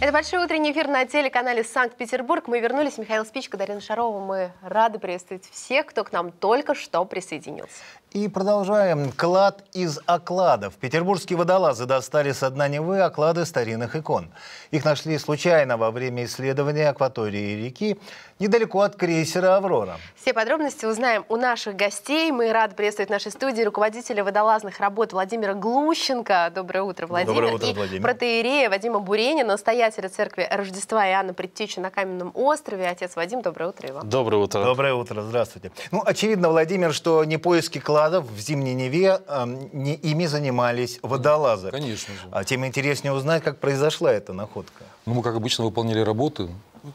Это большой утренний эфир на телеканале Санкт-Петербург. Мы вернулись. Михаил Спичка, Дарина Шарова. Мы рады приветствовать всех, кто к нам только что присоединился. И продолжаем. Клад из окладов. Петербургские водолазы достали со дна Невы оклады старинных икон. Их нашли случайно во время исследования акватории реки недалеко от крейсера «Аврора». Все подробности узнаем у наших гостей. Мы рады приветствовать в нашей студии руководителя водолазных работ Владимира Глущенко. Доброе утро, Владимир. Доброе утро, Владимир. И протеерея Вадима Буренина, настоятеля церкви Рождества Иоанна Предтечи на Каменном острове. Отец Вадим, доброе утро и вам. Доброе утро. Доброе утро, здравствуйте. Ну, очевидно, Владимир, что не поиски клада складов в Зимней Неве э, не, ими занимались водолазы. Конечно же. А тем интереснее узнать, как произошла эта находка. Ну, мы, как обычно, выполняли работы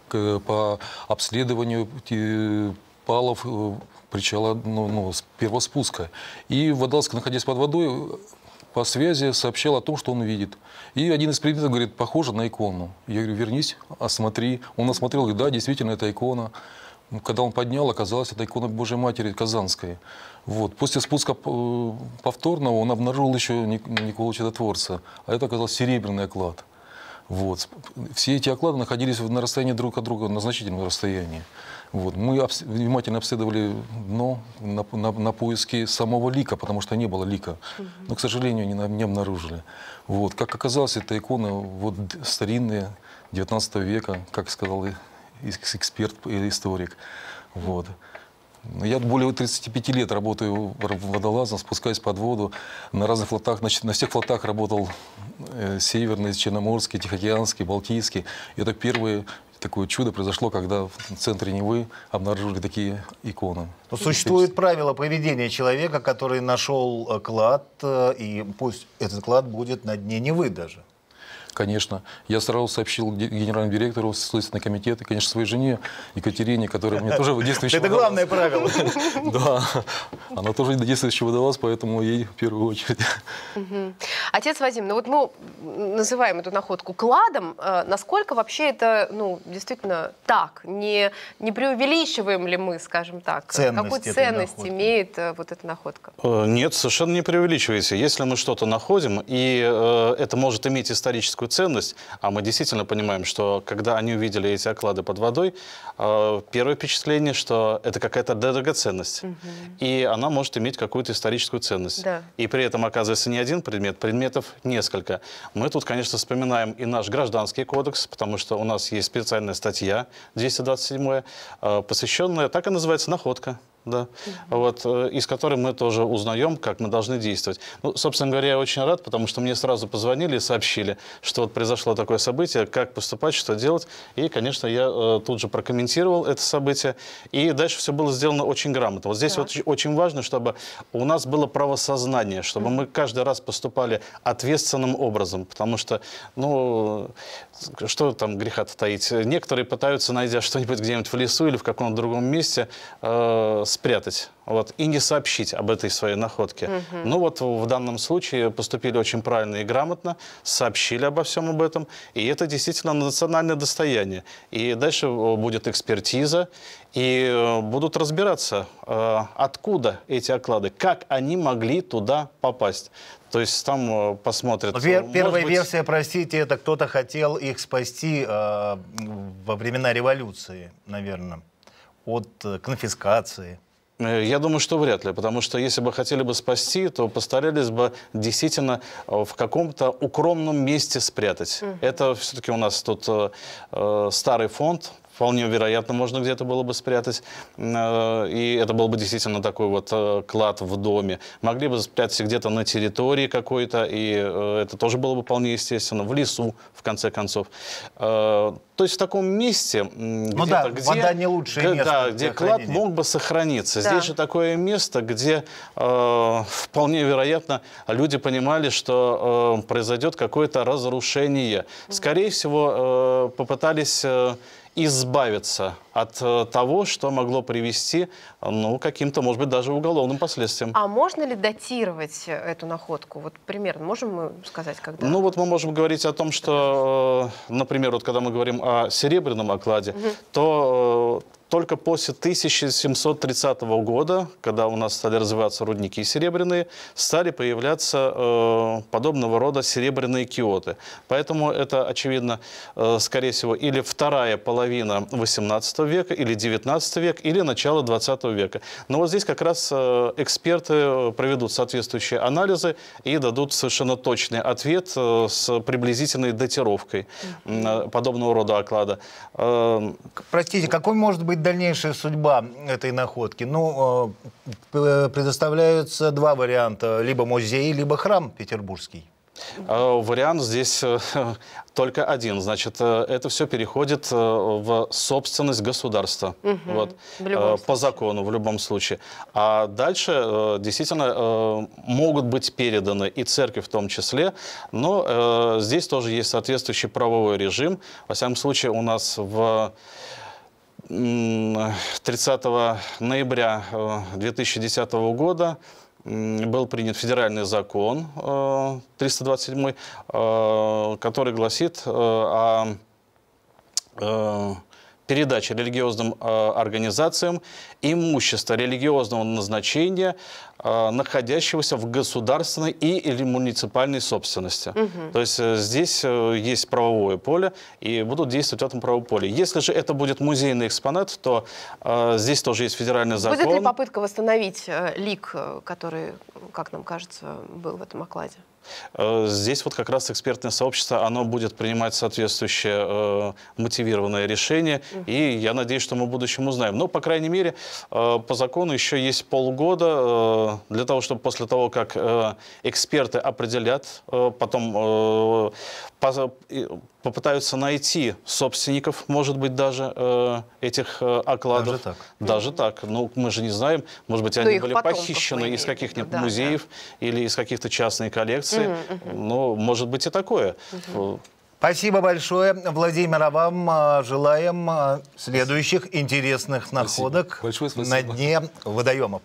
по обследованию э, палов э, причала ну, ну, первоспуска. И водолазка, находясь под водой, по связи сообщал о том, что он видит. И один из предметов говорит, похоже на икону. Я говорю, вернись, осмотри. Он осмотрел, говорит, да, действительно, это икона. Ну, когда он поднял, оказалось, это икона Божьей Матери Казанской. Вот. После спуска э, повторного он обнаружил еще Никола Чудотворца, а это оказался серебряный оклад. Вот. Все эти оклады находились на расстоянии друг от друга, на значительном расстоянии. Вот. Мы обс внимательно обследовали дно на, на, на поиске самого лика, потому что не было лика. Но, к сожалению, не, не обнаружили. Вот. Как оказалось, это икона вот, старинная, 19 века, как сказал эксперт, э, историк. Вот. Ну, я более 35 лет работаю водолазом, спускаюсь под воду. На разных флотах, на всех флотах работал э, Северный, Черноморский, Тихоокеанский, Балтийский. Это первое такое чудо произошло, когда в центре Невы обнаружили такие иконы. Но ну, существует правило поведения человека, который нашел э, клад, и пусть этот клад будет на дне Невы даже конечно. Я сразу сообщил генеральному директору Следственного комитета, конечно, своей жене Екатерине, которая мне тоже действующая Это главное правило. Да, она тоже действующая водолаз, поэтому ей в первую очередь. Отец Вадим, ну вот мы называем эту находку кладом. Э, насколько вообще это, ну, действительно так? Не, не преувеличиваем ли мы, скажем так? Какую ценность имеет э, вот эта находка? Э, нет, совершенно не преувеличивайте. Если мы что-то находим, и это может иметь историческую историческую ценность, а мы действительно понимаем, что когда они увидели эти оклады под водой, э, первое впечатление, что это какая-то драгоценность, угу. и она может иметь какую-то историческую ценность. Да. И при этом оказывается не один предмет, предметов несколько. Мы тут, конечно, вспоминаем и наш гражданский кодекс, потому что у нас есть специальная статья 227, э, посвященная, так и называется, находка да, угу. вот, э, из которой мы тоже узнаем, как мы должны действовать. Ну, собственно говоря, я очень рад, потому что мне сразу позвонили и сообщили, что вот произошло такое событие, как поступать, что делать. И, конечно, я э, тут же прокомментировал это событие. И дальше все было сделано очень грамотно. Вот здесь вот очень важно, чтобы у нас было правосознание, чтобы угу. мы каждый раз поступали ответственным образом, потому что, ну, что там греха таить? Некоторые пытаются, найдя что-нибудь где-нибудь в лесу или в каком-то другом месте, э, спрятать вот, и не сообщить об этой своей находке. Угу. Ну вот в данном случае поступили очень правильно и грамотно, сообщили обо всем об этом, и это действительно национальное достояние. И дальше э, будет экспертиза, и э, будут разбираться, э, откуда эти оклады, как они могли туда попасть. То есть там посмотрят. Вер, первая быть... версия, простите, это кто-то хотел их спасти э, во времена революции, наверное от э, конфискации? Э, я думаю, что вряд ли, потому что если бы хотели бы спасти, то постарались бы действительно э, в каком-то укромном месте спрятать. Mm. -hmm. Это все-таки у нас тут э, старый фонд, вполне вероятно, можно где-то было бы спрятать, э, и это был бы действительно такой вот э, клад в доме. Могли бы спрятаться где-то на территории какой-то, и э, это тоже было бы вполне естественно, в лесу, в конце концов. То есть в таком месте, ну да, где, вода не лучшее где, место да, где клад мог бы сохраниться. Да. Здесь же такое место, где э, вполне вероятно люди понимали, что э, произойдет какое-то разрушение. Скорее всего, э, попытались... Э, избавиться от э, того, что могло привести ну, каким-то, может быть, даже уголовным последствиям. А можно ли датировать эту находку? Вот примерно можем мы сказать, когда? Ну вот мы можем говорить о том, что, э, например, вот когда мы говорим о серебряном окладе, угу. то э, только после 1730 года, когда у нас стали развиваться рудники серебряные, стали появляться э, подобного рода серебряные киоты. Поэтому это, очевидно, э, скорее всего, или вторая половина 18 века, или 19 век, или начало 20 века. Но вот здесь как раз э, эксперты э, проведут соответствующие анализы и дадут совершенно точный ответ э, с приблизительной датировкой э, подобного рода оклада. Э, Простите, какой может быть быть дальнейшая судьба этой находки? Ну, э, э, предоставляются два варианта. Либо музей, либо храм петербургский. Э, вариант здесь только один. Значит, это все переходит в собственность государства. Угу, вот. По закону, в любом случае. А дальше действительно могут быть переданы и церкви в том числе. Но здесь тоже есть соответствующий правовой режим. Во всяком случае, у нас в 30 ноября 2010 э, года был принят федеральный закон 327, э, э, который гласит о передача религиозным э, организациям имущества религиозного назначения, э, находящегося в государственной и или муниципальной собственности. Угу. То есть э, здесь есть правовое поле и будут действовать в этом правовом поле. Если же это будет музейный экспонат, то здесь тоже есть федеральный закон. Будет ли попытка восстановить э, лик, который, как нам кажется, был в этом окладе? Э, здесь вот как раз экспертное сообщество, оно будет принимать соответствующее э, мотивированное решение, угу. и я надеюсь, что мы в будущем узнаем. Но, по крайней мере, э, по закону еще есть полгода э, для того, чтобы после того, как э, эксперты определят, э, потом э, по, попытаются найти собственников, может быть, даже э, этих э, окладов. Даже так? Даже так. Ну, мы же не знаем, может быть, Но они были похищены из каких-нибудь да, музеев да. или из каких-то частных коллекций ситуации. Угу, ну, угу. Но может быть и такое. Угу. Спасибо большое, Владимир, а вам а, желаем а, следующих интересных находок Большое спасибо. на дне водоемов.